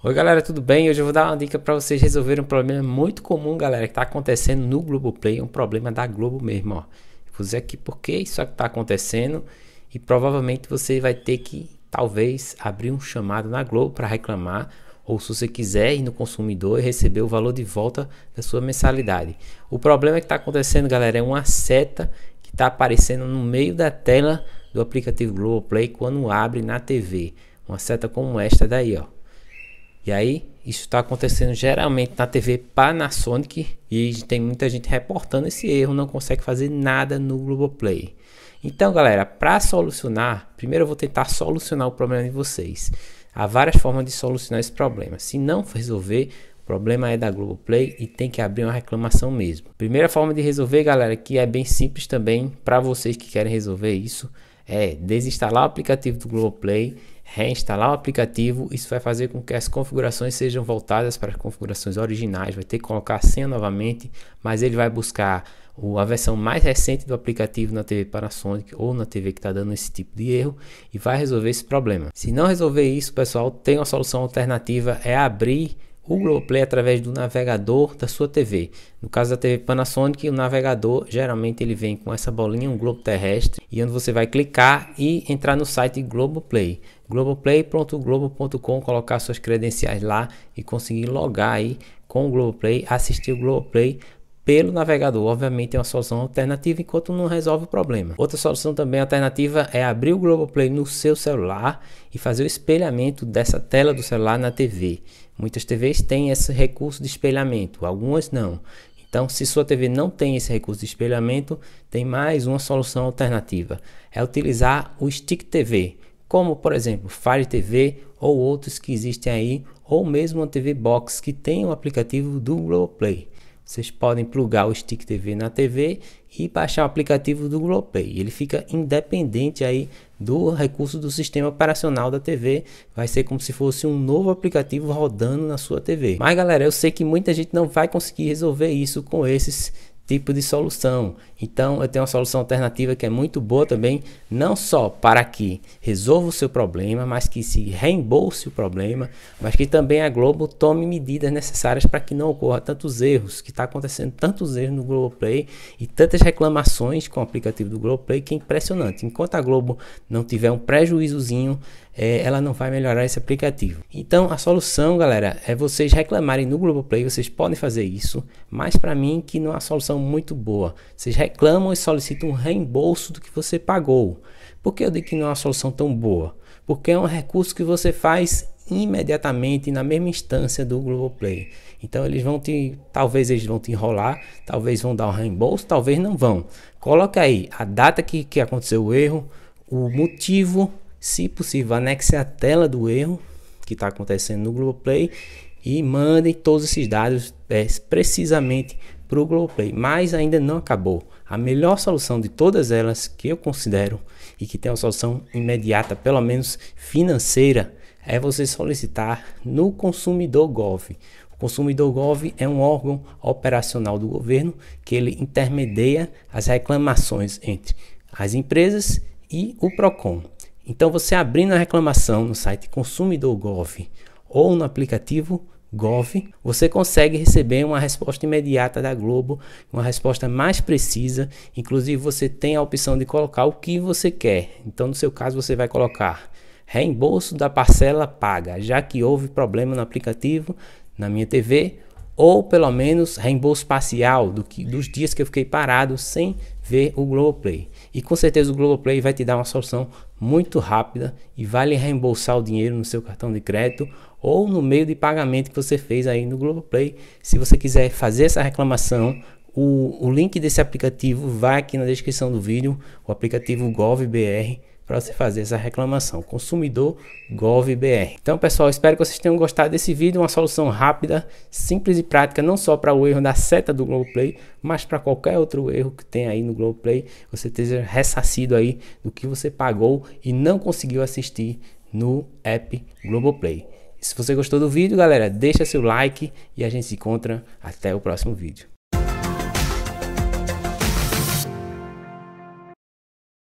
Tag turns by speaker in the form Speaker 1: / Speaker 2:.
Speaker 1: Oi galera, tudo bem? Hoje eu vou dar uma dica para vocês resolverem um problema muito comum, galera, que está acontecendo no Play, um problema da Globo mesmo, ó. vou dizer aqui por que isso está acontecendo e provavelmente você vai ter que, talvez, abrir um chamado na Globo para reclamar ou se você quiser ir no consumidor e receber o valor de volta da sua mensalidade. O problema que está acontecendo, galera, é uma seta que está aparecendo no meio da tela do aplicativo Play quando abre na TV. Uma seta como esta daí, ó. E aí, isso está acontecendo geralmente na TV Panasonic e tem muita gente reportando esse erro, não consegue fazer nada no Globoplay. Então, galera, para solucionar, primeiro eu vou tentar solucionar o problema de vocês. Há várias formas de solucionar esse problema. Se não resolver, o problema é da Globoplay e tem que abrir uma reclamação mesmo. Primeira forma de resolver, galera, que é bem simples também para vocês que querem resolver isso, é desinstalar o aplicativo do Globoplay, reinstalar o aplicativo. Isso vai fazer com que as configurações sejam voltadas para as configurações originais. Vai ter que colocar a senha novamente, mas ele vai buscar a versão mais recente do aplicativo na TV Panasonic ou na TV que está dando esse tipo de erro e vai resolver esse problema. Se não resolver isso, pessoal, tem uma solução alternativa: é abrir o Globoplay através do navegador da sua TV. No caso da TV Panasonic, o navegador geralmente ele vem com essa bolinha, um globo terrestre, e onde você vai clicar e entrar no site Globoplay. Globoplay.globo.com, colocar suas credenciais lá e conseguir logar aí com o Globoplay, assistir o Globoplay pelo navegador. Obviamente é uma solução alternativa enquanto não resolve o problema. Outra solução também alternativa é abrir o Globoplay no seu celular e fazer o espelhamento dessa tela do celular na TV. Muitas TVs têm esse recurso de espelhamento, algumas não. Então, se sua TV não tem esse recurso de espelhamento, tem mais uma solução alternativa. É utilizar o Stick TV, como por exemplo Fire TV ou outros que existem aí, ou mesmo uma TV Box que tem o um aplicativo do Globoplay. Vocês podem plugar o Stick TV na TV e baixar o aplicativo do Globoplay. Ele fica independente aí do recurso do sistema operacional da TV. Vai ser como se fosse um novo aplicativo rodando na sua TV. Mas galera, eu sei que muita gente não vai conseguir resolver isso com esses tipo de solução. Então, eu tenho uma solução alternativa que é muito boa também, não só para que resolva o seu problema, mas que se reembolse o problema, mas que também a Globo tome medidas necessárias para que não ocorra tantos erros, que está acontecendo tantos erros no Globo Play e tantas reclamações com o aplicativo do Globo Play que é impressionante. Enquanto a Globo não tiver um prejuízozinho é, ela não vai melhorar esse aplicativo. Então, a solução, galera, é vocês reclamarem no Play. vocês podem fazer isso, mas para mim que não é uma solução muito boa. Vocês reclamam e solicitam um reembolso do que você pagou. Por que eu digo que não é uma solução tão boa? Porque é um recurso que você faz imediatamente na mesma instância do Play. Então eles vão te, talvez eles vão te enrolar, talvez vão dar um reembolso, talvez não vão. Coloca aí a data que, que aconteceu o erro, o motivo se possível, anexe a tela do erro que está acontecendo no Globoplay e mandem todos esses dados é, precisamente para o Globoplay. Mas ainda não acabou. A melhor solução de todas elas que eu considero e que tem uma solução imediata, pelo menos financeira, é você solicitar no consumidor Gov. O consumidor Gov é um órgão operacional do governo que ele intermedia as reclamações entre as empresas e o Procon. Então, você abrindo a reclamação no site consumidor.gov ou no aplicativo Gov, você consegue receber uma resposta imediata da Globo, uma resposta mais precisa. Inclusive, você tem a opção de colocar o que você quer. Então, no seu caso, você vai colocar reembolso da parcela paga, já que houve problema no aplicativo, na minha TV, ou pelo menos reembolso parcial do que, dos dias que eu fiquei parado sem ver o Globoplay. E com certeza o Globoplay vai te dar uma solução muito rápida e vai lhe reembolsar o dinheiro no seu cartão de crédito ou no meio de pagamento que você fez aí no Globoplay. Se você quiser fazer essa reclamação, o, o link desse aplicativo vai aqui na descrição do vídeo, o aplicativo GovBR para você fazer essa reclamação. Consumidor Então, pessoal, espero que vocês tenham gostado desse vídeo. Uma solução rápida, simples e prática, não só para o erro da seta do Globoplay, mas para qualquer outro erro que tem aí no Globoplay. Você esteja ressacido aí do que você pagou e não conseguiu assistir no app Globoplay. se você gostou do vídeo, galera, deixa seu like e a gente se encontra até o próximo vídeo.